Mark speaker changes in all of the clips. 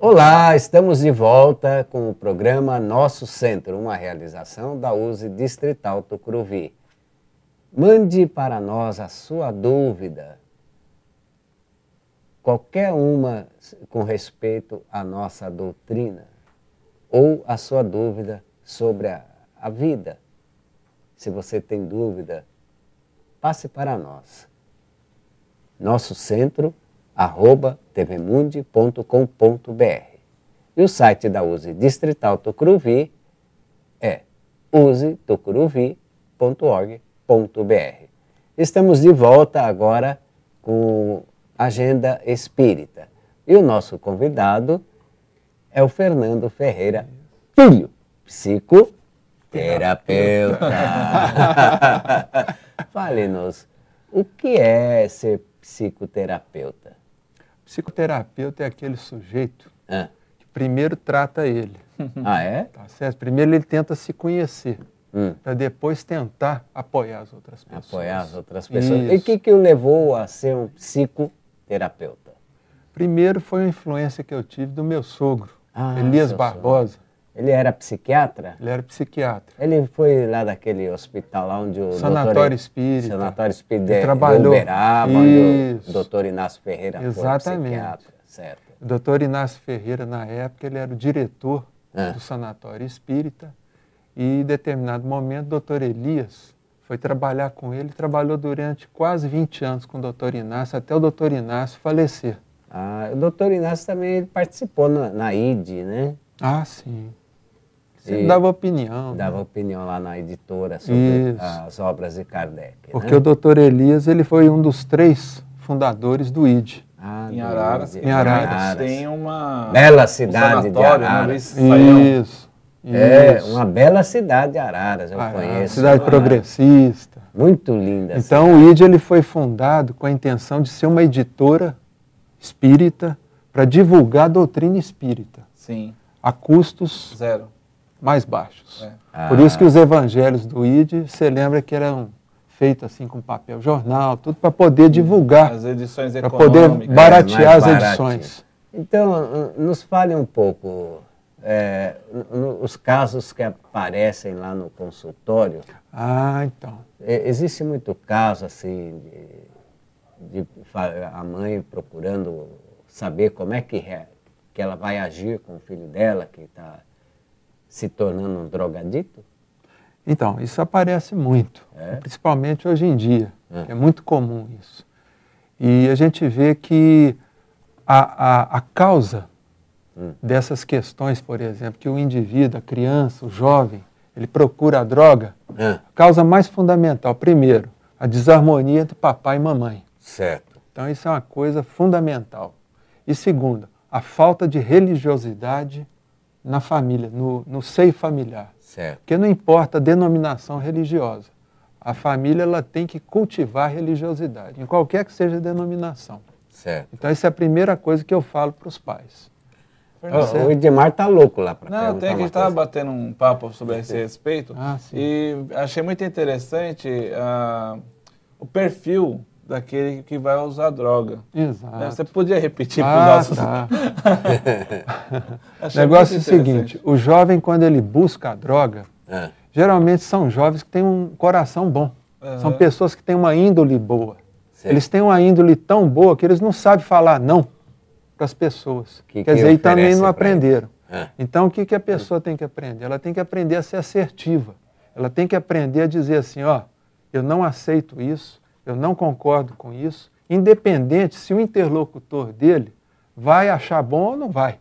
Speaker 1: Olá, estamos de volta com o programa Nosso Centro, uma realização da USE Distrital Tucuruvi. Mande para nós a sua dúvida, qualquer uma com respeito à nossa doutrina, ou a sua dúvida sobre a, a vida. Se você tem dúvida, passe para nós. Nosso centro é arroba tvmundi.com.br. E o site da USE Distrital Tucuruvi é usetucuruvi.org.br. Estamos de volta agora com Agenda Espírita. E o nosso convidado é o Fernando Ferreira Filho, psicoterapeuta. Fale-nos, o que é ser psicoterapeuta? Psicoterapeuta é aquele sujeito é.
Speaker 2: que primeiro trata ele. Ah, é? Tá certo? Primeiro ele tenta se conhecer. Hum. Para depois tentar apoiar as outras pessoas.
Speaker 1: Apoiar as outras pessoas. Isso. E o que, que o levou a ser um psicoterapeuta? Primeiro foi a influência que eu tive do meu sogro, ah, Elias Barbosa. Ele era psiquiatra? Ele era psiquiatra. Ele foi lá daquele hospital lá onde o Sanatório doutor, Espírita. Sanatório Espírita ele trabalhou. Uberaba, onde o doutor Inácio Ferreira Exatamente. foi psiquiatra. Certo.
Speaker 2: O doutor Inácio Ferreira, na época, ele era o diretor é. do Sanatório Espírita. E em determinado momento, o doutor Elias foi trabalhar com ele. Trabalhou durante quase 20 anos com o doutor Inácio, até o doutor Inácio falecer.
Speaker 1: Ah, o doutor Inácio também
Speaker 2: participou
Speaker 1: na, na IDE, né?
Speaker 2: Ah,
Speaker 3: sim.
Speaker 1: Você dava opinião. Né? Dava né? opinião lá na editora sobre Isso. as obras de Kardec. Né? Porque né? o
Speaker 2: doutor Elias ele foi um dos três fundadores do ID.
Speaker 1: Ah, em Araras. Em Araras. Araras. Tem uma. Bela cidade um de né, Araras. Né? Isso. É, uma bela cidade de Araras, eu Araras, ah, conheço. Cidade
Speaker 2: progressista. Muito linda. Assim. Então cidade. o ID ele foi fundado com a intenção de ser uma editora espírita para divulgar a doutrina espírita. Sim. A custos zero mais baixos. É. Ah. Por isso que os evangelhos do ID, você lembra que eram feitos assim com papel jornal, tudo para poder divulgar, as edições para poder baratear é, as edições.
Speaker 1: Então, nos fale um pouco é, os casos que aparecem lá no consultório. Ah, então. Existe muito caso assim de, de a mãe procurando saber como é que, é, que ela vai agir com o filho dela que está se tornando um drogadito?
Speaker 2: Então, isso aparece muito, é? principalmente hoje em dia. É. é. muito comum isso. E a gente vê que a, a, a causa hum. dessas questões, por exemplo, que o indivíduo, a criança, o jovem, ele procura a droga, é. a causa mais fundamental, primeiro, a desarmonia entre papai e mamãe. Certo. Então, isso é uma coisa fundamental. E segundo, a falta de religiosidade na família, no, no seio familiar. Certo. Porque não importa a denominação religiosa. A família ela tem que cultivar religiosidade, em qualquer que seja a denominação. Certo. Então, essa é a primeira coisa que eu falo para os pais.
Speaker 1: O Edmar tá louco lá para
Speaker 3: Não, tem que estar batendo um papo sobre esse respeito. Ah, e achei muito interessante ah, o perfil daquele que vai usar droga. Exato. Né, você podia repetir ah, para os nossos... Tá. Negócio é o seguinte,
Speaker 2: o jovem, quando ele busca a droga, é. geralmente são jovens que têm um coração bom. Uhum. São pessoas que têm uma índole boa. Eles têm uma índole tão boa que eles não sabem falar não para as pessoas. Que, Quer dizer, e também não aprenderam. É. Então, o que, que a pessoa tem que aprender? Ela tem que aprender a ser assertiva. Ela tem que aprender a dizer assim, ó, eu não aceito isso, eu não concordo com isso, independente se o interlocutor dele vai achar bom ou não vai.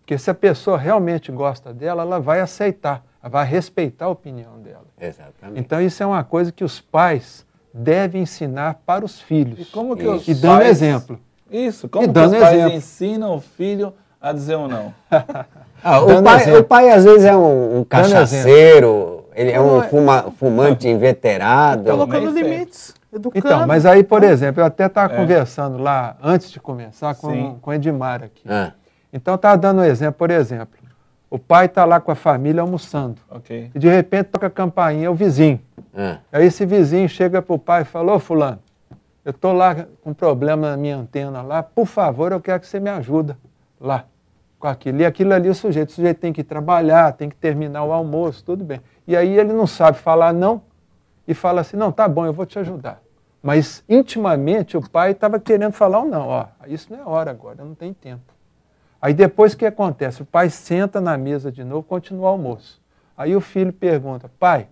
Speaker 2: Porque se a pessoa realmente gosta dela, ela vai aceitar, ela vai respeitar a opinião dela. Exatamente. Então isso é uma coisa que os pais devem ensinar para os
Speaker 1: filhos. E como que isso. os e dando pais... exemplo.
Speaker 3: Isso, como e que os pais ensinam o filho a dizer ou não? ah, o, pai, o,
Speaker 1: pai, às vezes é um, um cachaceiro, ele é um é? fuma, fumante então, inveterado. Então, Colocando
Speaker 3: é. limites. Educando. Então, mas aí, por
Speaker 1: então.
Speaker 2: exemplo, eu até estava é. conversando lá antes de começar com, com o Edmar aqui.
Speaker 3: Ah.
Speaker 1: Então,
Speaker 2: estava dando um exemplo, por exemplo, o pai está lá com a família almoçando. Okay. E de repente toca a campainha, é o vizinho. Ah. Aí esse vizinho chega para o pai e fala: Ô, Fulano, eu estou lá com um problema na minha antena lá, por favor, eu quero que você me ajuda lá com aquilo. E aquilo ali o sujeito, o sujeito tem que trabalhar, tem que terminar o almoço, tudo bem. E aí ele não sabe falar não e fala assim: "Não, tá bom, eu vou te ajudar". Mas intimamente o pai estava querendo falar ou não, ó, isso não é hora agora, não tem tempo. Aí depois o que acontece? O pai senta na mesa de novo, continua o almoço. Aí o filho pergunta: "Pai,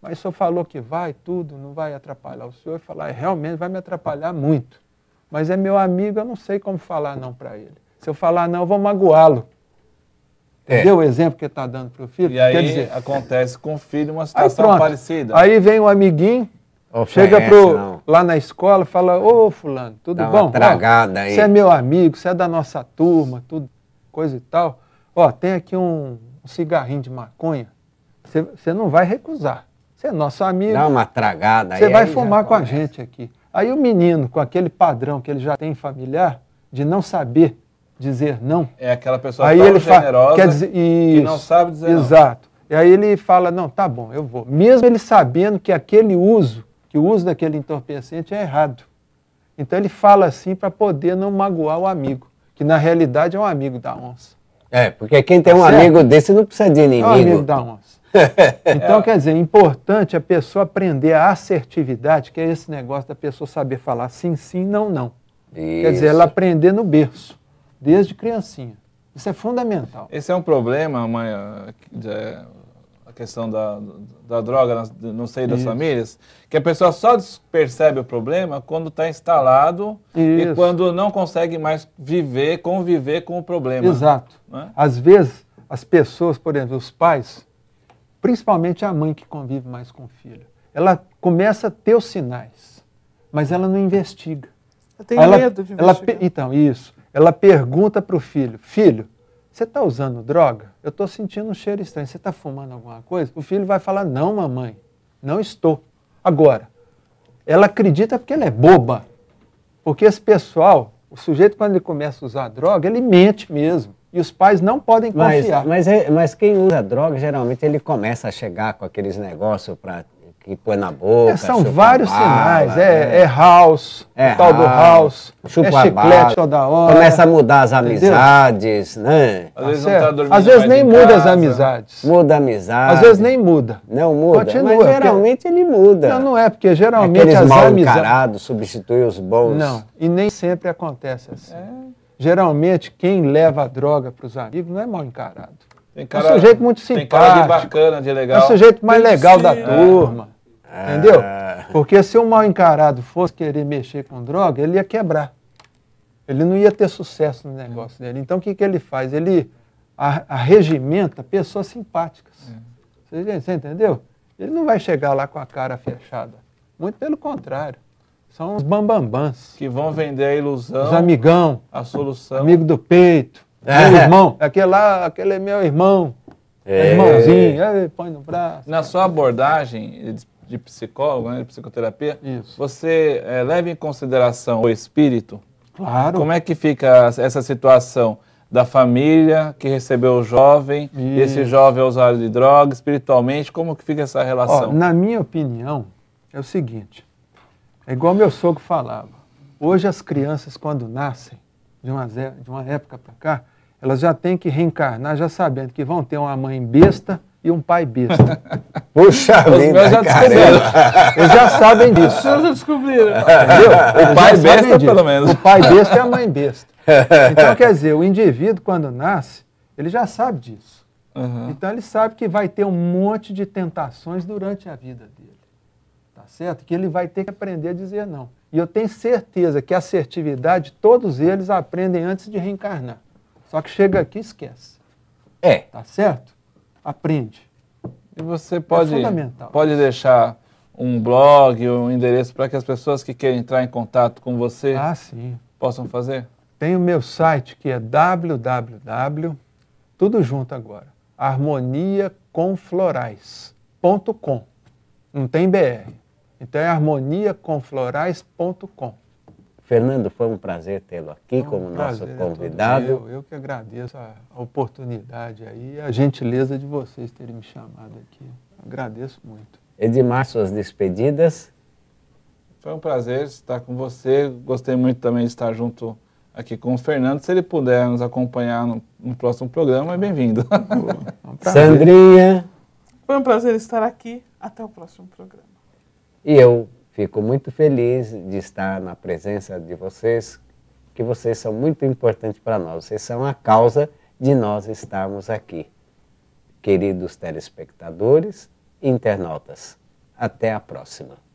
Speaker 2: mas o senhor falou que vai tudo, não vai atrapalhar o senhor?" E fala: é, "Realmente vai me atrapalhar muito. Mas é meu amigo, eu não sei como falar não para ele." Se eu falar não, eu vou magoá-lo. É. Entendeu é. o exemplo que está dando para o filho? E Quer aí dizer, acontece
Speaker 3: com o filho uma situação aí parecida. Aí
Speaker 2: vem um amiguinho, Oferece, chega pro, lá na escola fala, ô fulano, tudo Dá bom? Tragada aí. Você é meu amigo, você é da nossa turma, tudo, coisa e tal. Ó, tem aqui um, um cigarrinho de maconha. Você não vai recusar. Você é nosso amigo. Dá uma
Speaker 1: tragada aí. Você vai aí fumar
Speaker 2: com a gente aqui. Aí o menino, com aquele padrão que ele já tem familiar, de não saber dizer não.
Speaker 1: É aquela
Speaker 3: pessoa aí ele generosa quer dizer, isso, que não sabe dizer Exato.
Speaker 2: Não. E aí ele fala, não, tá bom, eu vou. Mesmo ele sabendo que aquele uso, que o uso daquele entorpecente é errado. Então ele fala assim para poder não magoar o amigo, que na realidade é um amigo da onça.
Speaker 1: É, porque quem tem tá um certo? amigo desse não precisa de inimigo. É um amigo da
Speaker 2: onça. Então, é. quer dizer, é importante a pessoa aprender a assertividade, que é esse negócio da pessoa saber falar sim, sim, não, não.
Speaker 3: Isso. Quer dizer, ela
Speaker 2: aprender no berço desde criancinha. Isso é fundamental.
Speaker 3: Esse é um problema, mãe, é, a questão da, da droga no seio das famílias, que a pessoa só percebe o problema quando está instalado Isso. e quando não consegue mais viver, conviver com o problema. Exato. É?
Speaker 2: Às vezes, as pessoas, por exemplo, os pais, principalmente a mãe que convive mais com o filho, ela começa a ter os sinais, mas ela não investiga.
Speaker 1: Eu tenho ela, medo de investigar. Ela,
Speaker 2: então, isso. Ela pergunta para o filho: Filho, você está usando droga? Eu estou sentindo um cheiro estranho. Você está fumando alguma coisa? O filho vai falar: Não, mamãe, não estou. Agora, ela acredita porque ela é boba. Porque esse pessoal, o sujeito, quando ele começa a usar droga, ele mente mesmo. E os pais não podem confiar.
Speaker 1: Mas, mas, é, mas quem usa droga, geralmente ele começa a chegar com aqueles negócios para que põe na boca. É, são vários bala, sinais. É, né? é, house,
Speaker 2: é tal do house, chupa é chiclete toda hora. Começa a mudar as amizades, entendeu? né? Às tá vezes, não tá dormindo Às vezes nem muda casa. as amizades. Muda a amizade. Às vezes nem muda. Não muda, Continua, mas geralmente porque... ele muda. Não, não é, porque geralmente Aqueles as mal amizades... encarados os bons. Não, e nem sempre acontece assim. É. Geralmente quem leva a droga para os amigos não é mal encarado. Tem cara, é um sujeito muito simpático. Tem cara de bacana, de legal. É um sujeito mais legal da é. turma. Entendeu? Ah. Porque se o mal encarado fosse querer mexer com droga, ele ia quebrar. Ele não ia ter sucesso no negócio dele. Então o que, que ele faz? Ele arregimenta pessoas simpáticas. É. Você, você entendeu? Ele não vai chegar lá com a cara fechada. Muito pelo contrário. São os bambambãs.
Speaker 3: Que vão vender a ilusão. Os
Speaker 2: amigão.
Speaker 3: A solução.
Speaker 2: Amigo do peito. É. Meu irmão. Aquele lá, aquele é meu irmão.
Speaker 3: É. Irmãozinho. É, põe no braço. Na sua abordagem, de psicólogo, né, de psicoterapia, Isso. você é, leva em consideração o espírito? Claro. Como é que fica essa situação da família que recebeu o jovem, e esse jovem é usuário de droga, espiritualmente, como que fica essa relação? Ó, na
Speaker 2: minha opinião, é o seguinte, é igual meu sogro falava, hoje as crianças quando nascem, de uma, de uma época para cá, elas já têm que reencarnar já sabendo que vão ter uma mãe besta, e um pai besta. Puxa vida, já descobriram. Eles já sabem disso. Os senhores
Speaker 3: já descobriram. Entendeu?
Speaker 2: O pai besta, pelo menos. O pai besta é a mãe besta.
Speaker 3: Então,
Speaker 2: quer dizer, o indivíduo, quando nasce, ele já sabe disso. Uhum. Então, ele sabe que vai ter um monte de tentações durante a vida dele. Tá certo? Que ele vai ter que aprender a dizer não. E eu tenho certeza que a assertividade, todos eles aprendem antes de reencarnar. Só que chega aqui
Speaker 3: e esquece. É. Tá certo? aprende. E você pode, é pode deixar um blog, um endereço para que as pessoas que querem entrar em contato com você ah, possam fazer? Tem o meu site que é www,
Speaker 2: tudo junto agora, harmoniacomflorais.com. Não tem BR. Então é harmoniacomflorais.com.
Speaker 1: Fernando, foi um prazer tê-lo aqui um como nosso convidado. Eu, eu que agradeço a,
Speaker 2: oportunidade aí e a gentileza
Speaker 1: de vocês terem me chamado aqui. Agradeço muito. Edmar, suas despedidas.
Speaker 3: Foi um prazer estar com você. Gostei muito também de estar junto aqui com o Fernando. Se ele puder nos acompanhar no, no
Speaker 1: próximo programa, é bem-vindo. É um Sandrinha.
Speaker 3: Foi um prazer estar aqui. Até o próximo programa.
Speaker 1: E eu, Fico muito feliz de estar na presença de vocês, que vocês são muito importantes para nós. Vocês são a causa de nós estarmos aqui. Queridos telespectadores, internautas, até a próxima.